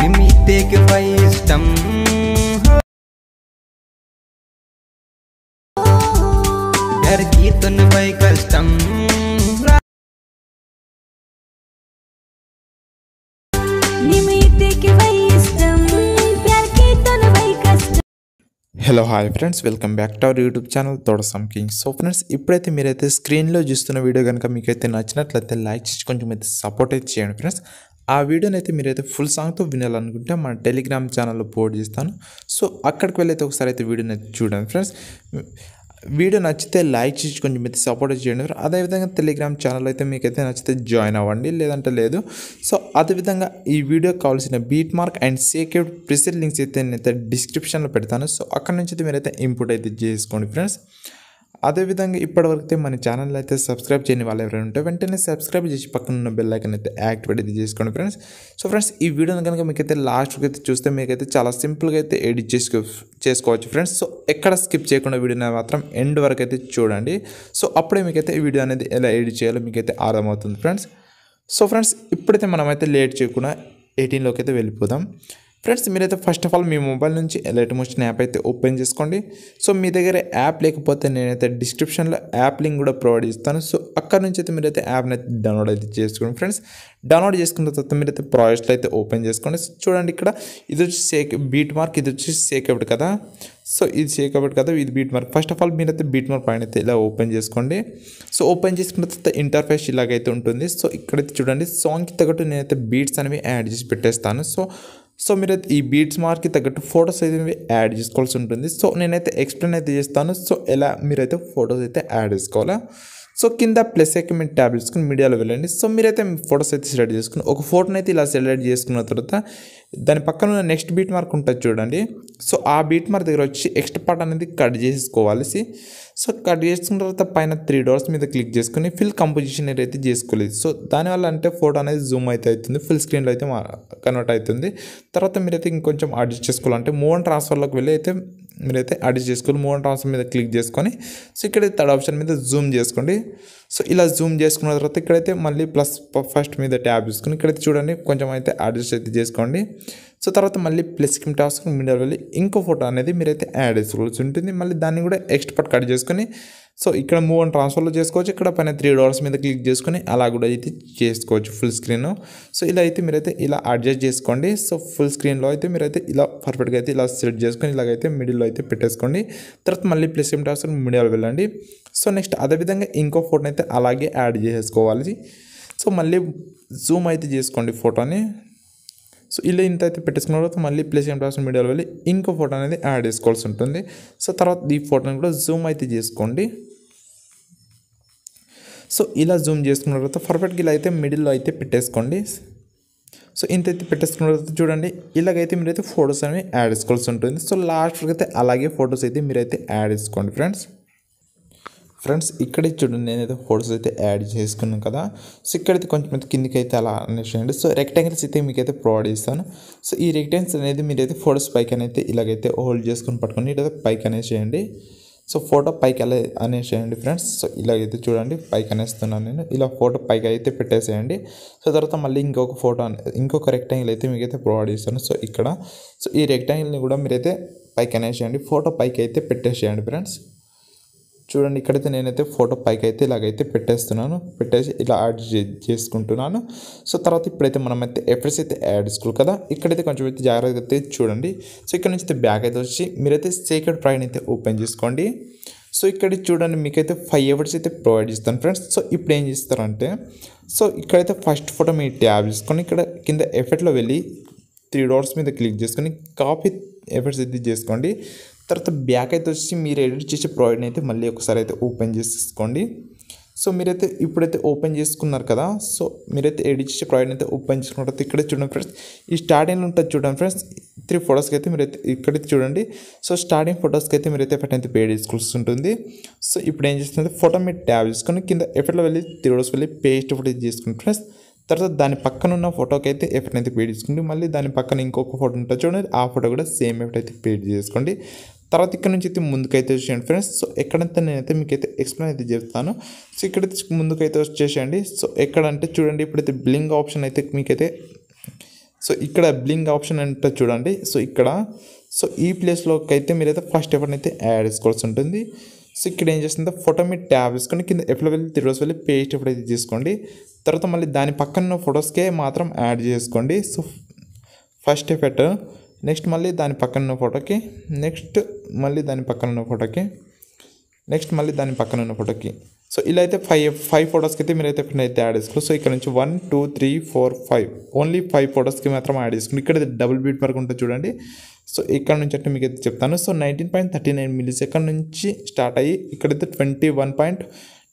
నిమిత్తేకి పై ఇష్టం కష్టం hello hi friends welcome back to our YouTube channel తోడసం కింగ్ సో ఫ్రెండ్స్ ఇప్పుడైతే మీరైతే స్క్రీన్లో చూస్తున్న వీడియో కనుక మీకైతే నచ్చినట్లయితే లైక్ చేసి కొంచెం అయితే సపోర్ట్ అయితే చేయండి ఫ్రెండ్స్ ఆ వీడియోని అయితే మీరైతే ఫుల్ సాంగ్తో వినాలనుకుంటే మన టెలిగ్రామ్ ఛానల్లో పోస్ట్ చేస్తాను సో అక్కడికి వెళ్ళైతే ఒకసారి అయితే వీడియోని చూడండి ఫ్రెండ్స్ వీడియో నచ్చితే లైక్ చేసి కొంచెం అయితే సపోర్ట్ చేయండి అదేవిధంగా టెలిగ్రామ్ ఛానల్ అయితే మీకు అయితే నచ్చితే జాయిన్ అవ్వండి లేదంటే లేదు సో అదేవిధంగా ఈ వీడియో కావాల్సిన బీట్ మార్క్ అండ్ సేకేవ్ ప్రిసెట్ లింక్స్ అయితే నేను అయితే డిస్క్రిప్షన్లో పెడతాను సో అక్కడ నుంచి అయితే మీరైతే ఇంపుట్ అయితే చేసుకోండి ఫ్రెండ్స్ అదేవిధంగా ఇప్పటివరకు మన ఛానల్ అయితే సబ్స్క్రైబ్ చేయని వాళ్ళు ఎవరైనా ఉంటే వెంటనే సబ్స్క్రైబ్ చేసి పక్కన ఉన్న బెల్లైకన్ అయితే యాక్టివేట్ అయితే చేసుకోండి ఫ్రెండ్స్ సో ఫ్రెండ్స్ ఈ వీడియోని కనుక మీకైతే లాస్ట్కి అయితే చూస్తే మీకైతే చాలా సింపుల్గా అయితే ఎడిట్ చేసుకో చేసుకోవచ్చు ఫ్రెండ్స్ సో ఎక్కడ స్కిప్ చేయకుండా వీడియోని మాత్రం ఎండ్ వరకు అయితే చూడండి సో అప్పుడే మీకైతే ఈ వీడియో అనేది ఎలా ఎడిట్ చేయాలో మీకైతే అర్థమవుతుంది ఫ్రెండ్స్ సో ఫ్రెండ్స్ ఇప్పుడైతే మనమైతే లేట్ చేయకుండా ఎయిటీన్లోకి అయితే వెళ్ళిపోదాం ఫ్రెండ్స్ మీరైతే ఫస్ట్ ఆఫ్ ఆల్ మీ మొబైల్ నుంచి ఎలర్ట్ మోషన్ యాప్ అయితే ఓపెన్ చేసుకోండి సో మీ దగ్గర యాప్ లేకపోతే నేనైతే డిస్క్రిప్షన్లో యాప్ లింక్ కూడా ప్రొవైడ్ చేస్తాను సో అక్కడ నుంచి అయితే మీరైతే యాప్ని అయితే డౌన్లోడ్ అయితే చేసుకోండి ఫ్రెండ్స్ డౌన్లోడ్ చేసుకున్న తర్వాత మీరైతే ప్రాజెక్ట్లు అయితే ఓపెన్ చేసుకోండి చూడండి ఇక్కడ ఇది వచ్చి సేక్ బీట్ మార్క్ ఇది వచ్చి సేకబడి కదా సో ఇది చేయకబట్టి కదా ఇది beat mark first of all మీరైతే బీట్ మార్క్ పైన అయితే ఇలా ఓపెన్ చేసుకోండి సో ఓపెన్ చేసుకున్న తర్వాత ఇంటర్ఫేస్ ఇలాగైతే ఉంటుంది సో ఇక్కడైతే చూడండి సాంగ్కి తగ్గట్టు నేనైతే బీట్స్ అనేవి యాడ్ చేసి పెట్టేస్తాను సో సో అయితే ఈ బీట్స్ మార్క్కి తగ్గట్టు ఫొటోస్ అయితే మీరు యాడ్ చేసుకోవాల్సి ఉంటుంది సో నేనైతే ఎక్స్ప్లెయిన్ అయితే చేస్తాను సో ఎలా మీరైతే ఫొటోస్ అయితే యాడ్ చేసుకోవాలా సో కింద ప్లస్ ఎక్కి మీరు ట్యాబ్ చేసుకుని మీడియాలో వెళ్ళండి సో మీరైతే ఫొటోస్ అయితే సెలెక్ట్ చేసుకుని ఒక ఫోటోని అయితే ఇలా సెలెక్ట్ చేసుకున్న తర్వాత దాని పక్కన ఉన్న నెక్స్ట్ బీట్ మార్క్ ఉంటుంది చూడండి సో ఆ బీట్ మార్క్ దగ్గర వచ్చి ఎక్స్ట్ పార్ట్ అనేది కట్ చేసుకోవాలి సో కట్ చేసుకున్న తర్వాత పైన త్రీ డోర్స్ మీద క్లిక్ చేసుకుని ఫిల్ కంపోజిషన్ అయితే చేసుకోలేదు సో దానివల్ల అంటే ఫోటో అనేది జూమ్ అయితే అవుతుంది ఫుల్ స్క్రీన్లో అయితే కన్వర్ట్ అవుతుంది తర్వాత మీరైతే ఇంకొంచెం అడ్జస్ట్ చేసుకోవాలంటే మూవ్ అండ్ ట్రాన్స్ఫర్లోకి వెళ్ళి అయితే మీరైతే అడ్జస్ట్ చేసుకోవాలి మూవ్ అండ్ ఆప్షన్ మీద క్లిక్ చేసుకొని సో ఇక్కడ థర్డ్ ఆప్షన్ మీద జూమ్ చేసుకోండి సో ఇలా జూమ్ చేసుకున్న తర్వాత ఇక్కడైతే మళ్ళీ ప్లస్ ఫస్ట్ మీద ట్యాబ్ చూసుకుని ఇక్కడైతే చూడండి కొంచెం అయితే అడ్జస్ట్ అయితే చేసుకోండి సో తర్వాత మళ్ళీ ప్లస్ స్కిమ్ టాస్క్ మిడిల్ వెళ్ళి ఇంకో ఫోటో అనేది మీరైతే యాడ్ చేసుకోవాల్సి ఉంటుంది మళ్ళీ దాన్ని కూడా ఎక్స్ట్రా కట్ చేసుకొని సో ఇక్కడ మూవ్ అండ్ ట్రాన్స్ఫర్లో చేసుకోవచ్చు ఇక్కడ పైన త్రీ డాలర్స్ మీద క్లిక్ చేసుకొని అలా కూడా అయితే చేసుకోవచ్చు ఫుల్ స్క్రీన్ సో ఇలా అయితే మీరైతే ఇలా అడ్జస్ట్ చేసుకోండి సో ఫుల్ స్క్రీన్లో అయితే మీరైతే ఇలా పర్ఫెక్ట్గా అయితే ఇలా సెట్ చేసుకొని ఇలాగైతే మిడిల్లో అయితే పెట్టేసుకోండి తర్వాత మళ్ళీ ప్లస్ స్కిమ్ టాస్క్ మిడిల్ వెళ్ళండి సో నెక్స్ట్ అదేవిధంగా ఇంకో ఫోటోని అయితే అలాగే యాడ్ చేసుకోవాలి సో మళ్ళీ జూమ్ అయితే చేసుకోండి ఫోటోని సో ఇలా ఇంత అయితే పెట్టేసుకున్న తర్వాత మళ్ళీ ప్లేస్ ఏం రాసిన మీడియాలో వెళ్ళి ఇంకో ఫోటో అనేది యాడ్ చేసుకోవాల్సి ఉంటుంది సో తర్వాత ఈ ఫోటోని కూడా జూమ్ అయితే చేసుకోండి సో ఇలా జూమ్ చేసుకున్న తర్వాత పర్ఫెక్ట్గా ఇలా అయితే మిడిల్లో అయితే పెట్టేసుకోండి సో ఇంత అయితే పెట్టేసుకున్న తర్వాత చూడండి ఇలాగైతే మీరైతే ఫొటోస్ అనేవి యాడ్ చేసుకోవాల్సి ఉంటుంది సో లాస్ట్ అయితే అలాగే ఫొటోస్ అయితే మీరైతే యాడ్ చేసుకోండి ఫ్రెండ్స్ ఫ్రెండ్స్ ఇక్కడే చూడండి నేనైతే ఫోటోస్ అయితే యాడ్ చేసుకున్నాను కదా సో ఇక్కడైతే కొంచెం కిందికి అయితే అలా అనేసేయండి సో రెక్టాంగిల్స్ అయితే మీకైతే ప్రొవైడ్ చేస్తాను సో ఈ రెక్టాంగిల్స్ అనేది మీరైతే ఫోటోస్ పైకి అయితే ఇలాగైతే హోల్డ్ చేసుకుని పట్టుకొని ఇటైతే పైకి అనేసేయండి సో ఫోటో పైకి అలా అనేసేయండి ఫ్రెండ్స్ సో ఇలాగైతే చూడండి పైకి అనేస్తున్నాను నేను ఇలా ఫోటో పైకి అయితే పెట్టేసేయండి సో తర్వాత మళ్ళీ ఇంకొక ఫోటో ఇంకొక రెక్టాంగిల్ అయితే మీకైతే ప్రొవైడ్ చేస్తాను సో ఇక్కడ సో ఈ రెక్టాంగిల్ని కూడా మీరైతే పైకి అనేసేయండి ఫోటో పైకి అయితే పెట్టేసేయండి ఫ్రెండ్స్ చూడండి ఇక్కడైతే నేనైతే ఫోటో పైకి అయితే ఇలాగైతే పెట్టేస్తున్నాను పెట్టేసి ఇలా యాడ్ చేసుకుంటున్నాను సో తర్వాత ఇప్పుడైతే మనం అయితే ఎఫర్ట్స్ అయితే యాడ్ చేసుకోవాలి కదా ఇక్కడైతే కొంచెం అయితే జాగ్రత్తగా అయితే చూడండి సో ఇక్కడ నుంచి అయితే బ్యాగ్ అయితే వచ్చి మీరైతే సీక్రెట్ ప్రైన్ అయితే ఓపెన్ చేసుకోండి సో ఇక్కడ చూడండి మీకైతే ఫైవ్ ఎవర్స్ అయితే ప్రొవైడ్ చేస్తాను ఫ్రెండ్స్ సో ఇప్పుడు ఏం చేస్తారంటే సో ఇక్కడైతే ఫస్ట్ ఫోటో మీ ట్యాబ్ చేసుకొని ఇక్కడ కింద ఎఫెక్ట్లో వెళ్ళి త్రీ డోర్స్ మీద క్లిక్ చేసుకొని కాపీ ఎఫర్ట్స్ అయితే చేసుకోండి తర్వాత బ్యాక్ అయితే వచ్చి మీరు ఎడిట్ చేసే ప్రొవైడ్ అయితే మళ్ళీ ఒకసారి అయితే ఓపెన్ చేసేసుకోండి సో మీరైతే ఇప్పుడైతే ఓపెన్ చేసుకున్నారు కదా సో మీరైతే ఎడిట్ చేసే ప్రొవైడ్ అయితే ఓపెన్ చేసుకున్నట్టు తర్వాత ఇక్కడ చూడండి ఫ్రెండ్స్ ఈ స్టార్టింగ్ ఉంటుంది చూడండి ఫ్రెండ్స్ త్రీ ఫొటోస్కి అయితే మీరైతే ఇక్కడ చూడండి సో స్టార్టింగ్ ఫొటోస్కి అయితే మీరైతే ఎఫెక్ట్ అయితే పే చేసుకోవాల్సి ఉంటుంది సో ఇప్పుడు ఏం చేస్తుంది ఫోటో మీరు ట్యాబ్ చేసుకొని కింద ఎఫెక్ట్లో వెళ్ళి త్రీ ఫొటోస్ వెళ్ళి పేస్ట్ ఫోటో చేసుకుని ఫ్రెండ్స్ తర్వాత దాని పక్కన ఉన్న ఫోటోకి అయితే ఎఫెక్ట్ అయితే పేడ్ చేసుకోండి మళ్ళీ దాని పక్కన ఇంకొక ఫోటో ఉంటుంది చూడండి ఆ ఫోటో కూడా సేమ్ ఎఫెక్ట్ అయితే పేడ్ చేసుకోండి తర్వాత ఇక్కడ నుంచి అయితే ముందుకైతే వచ్చేయండి ఫ్రెండ్స్ సో ఎక్కడంతా నేనైతే మీకైతే ఎక్స్ప్లెయిన్ అయితే చెప్తాను సో ఇక్కడైతే ముందుకైతే వచ్చేసేయండి సో ఎక్కడంటే చూడండి ఇప్పుడైతే బ్లింగ్ ఆప్షన్ అయితే మీకైతే సో ఇక్కడ బ్లింగ్ ఆప్షన్ అంటే చూడండి సో ఇక్కడ సో ఈ ప్లేస్లోకి అయితే మీరైతే ఫస్ట్ ఎఫర్ట్ అయితే యాడ్ చేసుకోవాల్సి ఉంటుంది సో ఇక్కడ ఏం చేస్తుందో ఫోటో మీరు ట్యాబ్ వేసుకొని కింద ఎఫ్లో వెళ్ళి త్రీ రోజు వెళ్ళి పేస్ట్ ఎఫర్ అయితే తీసుకోండి తర్వాత మళ్ళీ దాని పక్కన ఫొటోస్కే మాత్రం యాడ్ చేసుకోండి సో ఫస్ట్ ఎఫెక్ట్ నెక్స్ట్ మళ్ళీ దాని పక్కన ఉన్న ఫోటోకి నెక్స్ట్ మళ్ళీ దాని పక్కన ఉన్న ఫోటోకి నెక్స్ట్ మళ్ళీ దాని పక్కన ఉన్న ఫోటోకి సో ఇలా అయితే ఫైవ్ ఫైవ్ ఫోటోస్కి అయితే మీరైతే ఎప్పుడైనా అయితే యాడ్ చేసుకోవచ్చు సో ఇక్కడ నుంచి one two three four five only five ఫోటోస్కి మాత్రం యాడ్ చేసుకుని ఇక్కడ డబుల్ బీట్ వరకు ఉంటుంది చూడండి సో ఇక్కడ నుంచి అంటే మీకు అయితే చెప్తాను so nineteen point thirty nine millisecond నుంచి స్టార్ట్ అయ్యి ఇక్కడైతే twenty one point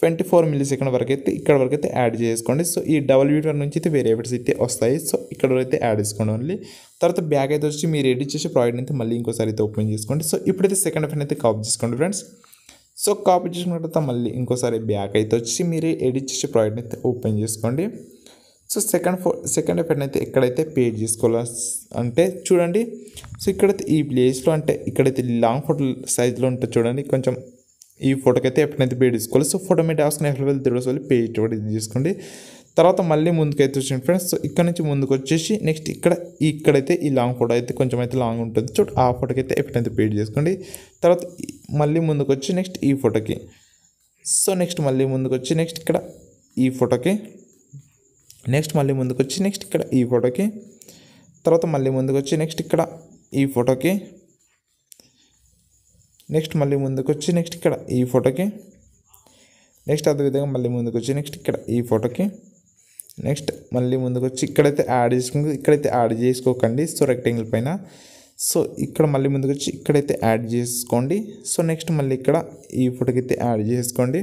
twenty four millisecond వరకు అయితే ఇక్కడ వరకు అయితే యాడ్ చేసుకోండి సో ఈ డబల్ వీటర్ నుంచి అయితే వేరే ఎఫర్ట్స్ అయితే వస్తాయి సో ఇక్కడ అయితే యాడ్ చేసుకోండి ఓన్లీ తర్వాత బ్యాగ్ అయితే వచ్చి మీరు ఎడిట్ చేసే ప్రోడక్ట్ అయితే మళ్ళీ ఇంకోసారి అయితే ఓపెన్ చేసుకోండి సో ఇప్పుడైతే సెకండ్ ఫ్రెండ్ అయితే కాపీ చేసుకోండి ఫ్రెండ్స్ సో కాపీ చేసుకున్న తర్వాత మళ్ళీ ఇంకోసారి బ్యాగ్ అయితే వచ్చి మీరు ఎడిట్ చేసే ప్రోడక్ట్ అయితే ఓపెన్ చేసుకోండి సో సెకండ్ ఫో సెకండ్ ఎఫెక్ట్ అయితే ఎక్కడైతే పే చేసుకోవాలి అంటే చూడండి సో ఇక్కడైతే ఈ ప్లేస్లో అంటే ఇక్కడైతే లాంగ్ ఫోటో సైజ్లో ఉంటుంది చూడండి కొంచెం ఈ ఫోటోకి అయితే ఎప్పుడైతే పే తీసుకోవాలి సో ఫోటో మీద ఆసుకుని ఎక్కడ వెళ్ళి తిరగసి వెళ్ళి కూడా ఇది తీసుకోండి తర్వాత మళ్ళీ ముందుకైతే వచ్చింది ఫ్రెండ్స్ సో ఇక్కడ నుంచి ముందుకు వచ్చేసి నెక్స్ట్ ఇక్కడ ఇక్కడైతే ఈ లాంగ్ ఫోటో అయితే కొంచెం అయితే లాంగ్ ఉంటుంది చూడు ఆ ఫోటోకి అయితే ఎప్పుడైతే పేడ్ చేసుకోండి తర్వాత మళ్ళీ ముందుకు వచ్చి నెక్స్ట్ ఈ ఫోటోకి సో నెక్స్ట్ మళ్ళీ ముందుకు వచ్చి నెక్స్ట్ ఇక్కడ ఈ ఫోటోకి నెక్స్ట్ మళ్ళీ ముందుకు వచ్చి నెక్స్ట్ ఇక్కడ ఈ ఫోటోకి తర్వాత మళ్ళీ ముందుకు వచ్చి నెక్స్ట్ ఇక్కడ ఈ ఫోటోకి నెక్స్ట్ మళ్ళీ ముందుకు వచ్చి నెక్స్ట్ ఇక్కడ ఈ ఫోటోకి నెక్స్ట్ అదేవిధంగా మళ్ళీ ముందుకు వచ్చి నెక్స్ట్ ఇక్కడ ఈ ఫోటోకి నెక్స్ట్ మళ్ళీ ముందుకు వచ్చి ఇక్కడైతే యాడ్ చేసుకుంటు ఇక్కడైతే యాడ్ చేసుకోకండి సో రెక్టాంగిల్ పైన సో ఇక్కడ మళ్ళీ ముందుకు వచ్చి ఇక్కడైతే యాడ్ చేసుకోండి సో నెక్స్ట్ మళ్ళీ ఇక్కడ ఈ ఫోటోకి అయితే యాడ్ చేసుకోండి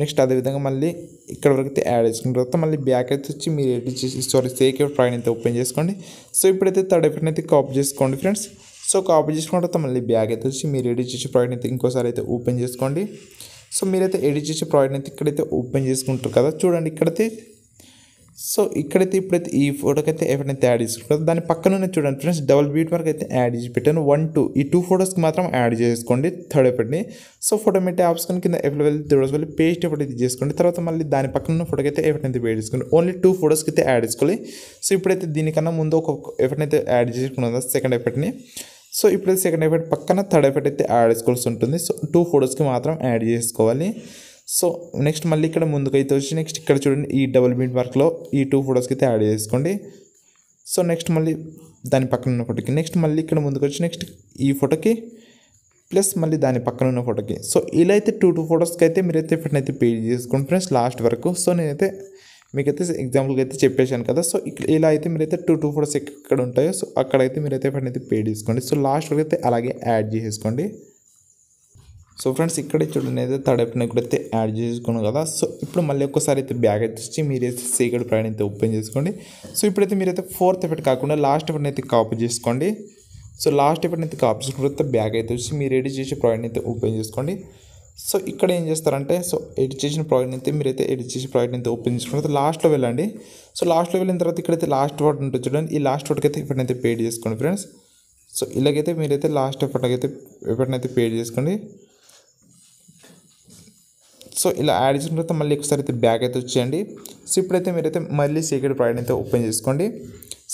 నెక్స్ట్ అదేవిధంగా మళ్ళీ ఇక్కడ వరకు అయితే యాడ్ చేసుకున్న తర్వాత మళ్ళీ బ్యాక్ అయితే వచ్చి మీరు ఎడిట్ చేసి సారీ సేక్ ఫైన్ అయితే ఓపెన్ చేసుకోండి సో ఇప్పుడైతే థర్డ్ ఎఫెక్ట్ని అయితే కాపీ చేసుకోండి ఫ్రెండ్స్ సో కాబట్టి జస్ట్ మనం మళ్ళీ బ్యాక్ అయితేసి మీ ఎడిట్ చేసే ప్రొడక్ట్ ఇంకి కోసారైతే ఓపెన్ చేసుకోండి సో మీరైతే ఎడిట్ చేసే ప్రొడక్ట్ ఇక్కడైతే ఓపెన్ చేసుకుంట కదా చూడండి ఇక్కడైతే సో ఇక్కడైతే ఇప్పుడు ఈ ఫోటోకైతే ఎక్కడైతే యాడ్ చేసుకోదాం దాని పక్కన ఉన్న చూడండి ఫ్రెండ్స్ డబుల్ బటన్ వర్కైతే యాడ్ చేసుకోట వన్ టు ఈ టూ ఫోటోస్ కే మాత్రం యాడ్ చేసుకోండి థర్డ్ ఏపట్ ని సో ఫోటోమెట యాప్ స్క్రీన్ కింద अवेलेबल దరస్ బల్లి పేస్ట్ ఏపట్ దిజేసుకోండి తర్వాత మళ్ళీ దాని పక్కన ఉన్న ఫోటోకైతే ఎక్కడైతే వేయించుకోండి ఓన్లీ టూ ఫోటోస్ కేతే యాడ్ చేసుకోలే సో ఇప్పుడైతే దీనికన్నా ముందు ఒక ఏపట్ నితే యాడ్ చేసుకోనదా సెకండ్ ఏపట్ ని సో ఇప్పుడు సెకండ్ ఎఫెక్ట్ పక్కన థర్డ్ ఎఫెక్ట్ అయితే యాడ్ చేసుకోవాల్సి ఉంటుంది సో టూ ఫోటోస్కి మాత్రం యాడ్ చేసుకోవాలి సో నెక్స్ట్ మళ్ళీ ఇక్కడ ముందుకైతే వచ్చి నెక్స్ట్ ఇక్కడ చూడండి ఈ డబుల్ బీట్ వర్క్లో ఈ టూ ఫోటోస్కి అయితే యాడ్ చేసుకోండి సో నెక్స్ట్ మళ్ళీ దాని పక్కన ఉన్న ఫోటోకి నెక్స్ట్ మళ్ళీ ఇక్కడ ముందుకు వచ్చి నెక్స్ట్ ఈ ఫోటోకి ప్లస్ మళ్ళీ దాని పక్కన ఉన్న ఫోటోకి సో ఇలా అయితే టూ టూ ఫోటోస్కి అయితే మీరైతే ఎఫెక్ట్ని అయితే పే చేసుకోండి ఫ్రెండ్స్ లాస్ట్ వరకు సో నేనైతే మీకైతే ఎగ్జాంపుల్కి అయితే చెప్పేశాను కదా సో ఇలా అయితే మీరైతే టూ టూ ఫోర్స్ ఎక్కడ ఉంటాయో సో అక్కడైతే మీరైతే ఫండ్ అయితే పే చేసుకోండి సో లాస్ట్ వరకు అయితే అలాగే యాడ్ చేసేసుకోండి సో ఫ్రెండ్స్ ఇక్కడ చూడండి అయితే తడపిన అయితే యాడ్ చేసుకోను కదా సో ఇప్పుడు మళ్ళీ ఒక్కసారి అయితే బ్యాగ్ వచ్చి మీరైతే సీక్రెట్ ప్రైడ్ అయితే ఓపెన్ చేసుకోండి సో ఇప్పుడైతే మీరైతే ఫోర్త్ ఎఫెక్ట్ కాకుండా లాస్ట్ ఎఫెక్ట్ అయితే కాపీ చేసుకోండి సో లాస్ట్ ఎఫెక్ట్ అయితే కాపీ చేసుకున్న తర్వాత బ్యాగ్ అయితే వచ్చి మీరు రెడీ చేసే ప్రోడక్ట్ అయితే ఓపెన్ చేసుకోండి సో ఇక్కడ ఏం చేస్తారంటే సో ఎడిట్ చేసిన ప్రాజెక్ట్ అయితే మీరైతే ఎడిట్ చేసిన ప్రాజెక్ట్ అయితే ఓపెన్ చేసుకున్న లాస్ట్లో వెళ్ళండి సో లాస్ట్లో వెళ్ళిన తర్వాత ఇక్కడైతే లాస్ట్ వర్డ్ ఉంటుంది చూడండి ఈ లాస్ట్ వర్డ్కి అయితే ఎప్పుడైతే పేడ్ చేసుకోండి ఫ్రెండ్స్ సో ఇలాగైతే మీరైతే లాస్ట్ ఎప్పటికైతే ఎప్పుడైతే పేడ్ చేసుకోండి సో ఇలా యాడ్ చేసిన తర్వాత మళ్ళీ ఒకసారి అయితే బ్యాగ్ అయితే వచ్చేయండి సో ఇప్పుడైతే మీరైతే మళ్ళీ సీక్రెట్ ప్రాజెక్ట్ అయితే ఓపెన్ చేసుకోండి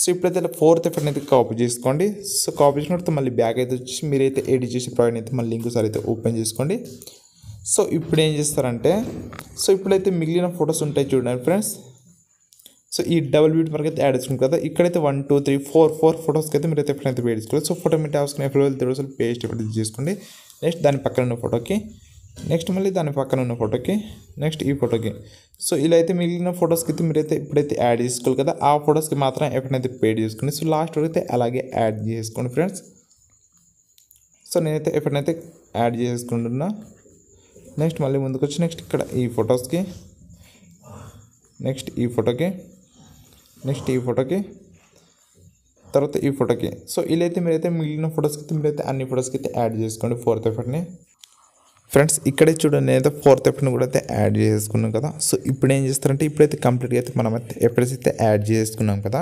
సో ఇప్పుడైతే ఇలా ఫోర్త్ ఎఫర్ట్ అయితే కాపీ చేసుకోండి సో కాపీ చేసిన తర్వాత మళ్ళీ బ్యాగ్ అయితే వచ్చి మీరైతే ఎడిట్ చేసే ప్రాజెక్ట్ అయితే మళ్ళీ ఇంకోసారి అయితే ఓపెన్ చేసుకోండి సో ఇప్పుడు ఏం చేస్తారంటే సో ఇప్పుడైతే మిగిలిన ఫొటోస్ ఉంటాయి చూడండి ఫ్రెండ్స్ సో ఈ డబుల్ బీట్ మనకి అయితే యాడ్ చేసుకుంటారు కదా ఇక్కడైతే one two three four four ఫొటోస్కి అయితే మీరు అయితే ఎప్పుడైతే పేడ్ చేసుకోవాలి సో ఫోటో మీరు అవసరం ఎప్పుడు వెళ్తే రోజులు పేస్ట్ ఎప్పుడు చేసుకోండి నెక్స్ట్ దాని పక్కన ఉన్న ఫోటోకి నెక్స్ట్ మళ్ళీ దాని పక్కన ఉన్న ఫోటోకి నెక్స్ట్ ఈ ఫోటోకి సో ఇలా అయితే మిగిలిన ఫొటోస్కి అయితే మీరైతే ఇప్పుడైతే యాడ్ చేసుకోవాలి కదా ఆ ఫొటోస్కి మాత్రం ఎప్పుడైతే పేడ్ చేసుకోండి సో లాస్ట్ వరకు అయితే అలాగే యాడ్ చేసుకోండి ఫ్రెండ్స్ సో నేనైతే ఎప్పుడైతే యాడ్ చేసుకుంటున్నా నెక్స్ట్ మళ్ళీ ముందుకు వచ్చి నెక్స్ట్ ఇక్కడ ఈ ఫొటోస్కి నెక్స్ట్ ఈ ఫోటోకి నెక్స్ట్ ఈ ఫోటోకి తర్వాత ఈ ఫోటోకి సో ఇలా అయితే మీరైతే మిగిలిన ఫొటోస్కి అయితే మీరైతే అన్ని ఫొటోస్కి అయితే యాడ్ చేసుకోండి ఫోర్త్ ఎఫర్ట్ని ఫ్రెండ్స్ ఇక్కడే చూడండి నేనైతే ఫోర్త్ ఎఫర్ట్ని కూడా అయితే యాడ్ చేసుకున్నాం కదా సో ఇప్పుడు ఏం చేస్తారంటే ఇప్పుడైతే కంప్లీట్గా అయితే మనం అయితే ఎఫర్ట్స్ అయితే యాడ్ చేసుకున్నాం కదా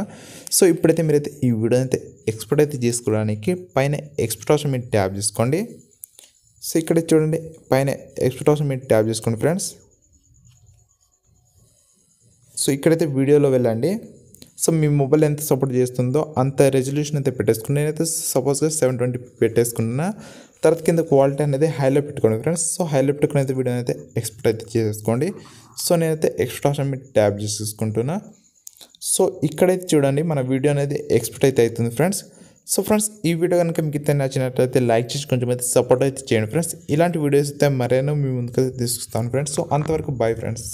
సో ఇప్పుడైతే మీరైతే ఈ వీడియోని అయితే ఎక్స్పర్ట్ అయితే చేసుకోవడానికి పైన ఎక్స్పర్ట్ ఆప్షన్ మీరు ట్యాప్ చేసుకోండి సో ఇక్కడ చూడండి పైన ఎక్స్పర్ట్ ఆప్షన్ మీరు ట్యాప్ చేసుకోండి ఫ్రెండ్స్ సో ఇక్కడైతే వీడియోలో వెళ్ళండి సో మీ మొబైల్ ఎంత సపోర్ట్ చేస్తుందో అంత రెజల్యూషన్ అయితే పెట్టేసుకుని నేనైతే సపోజ్గా సెవెన్ ట్వంటీ పెట్టేసుకున్నా తర్వాత కింద క్వాలిటీ అనేది హైలో పెట్టుకోండి ఫ్రెండ్స్ సో హైలో పెట్టుకుని అయితే వీడియో అయితే ఎక్స్పర్ట్ అయితే చేసేసుకోండి సో నేనైతే ఎక్స్పర్ట్ ఆప్షన్ మీరు ట్యాప్ చేసేసుకుంటున్నా సో ఇక్కడైతే చూడండి మన వీడియో అనేది ఎక్స్పర్ట్ అయితే అవుతుంది ఫ్రెండ్స్ సో ఫ్రెండ్స్ ఈ వీడియో కనుక మీకు అయితే నచ్చినట్లయితే లైక్ చేసి కొంచెం అయితే సపోర్ట్ అయితే చేయండి ఫ్రెండ్స్ ఇలాంటి వీడియోస్ అయితే మరేనో మీ ముందుకైతే తీసుకొస్తాను ఫ్రెండ్స్ సో అంతవరకు బాయ్ ఫ్రెండ్స్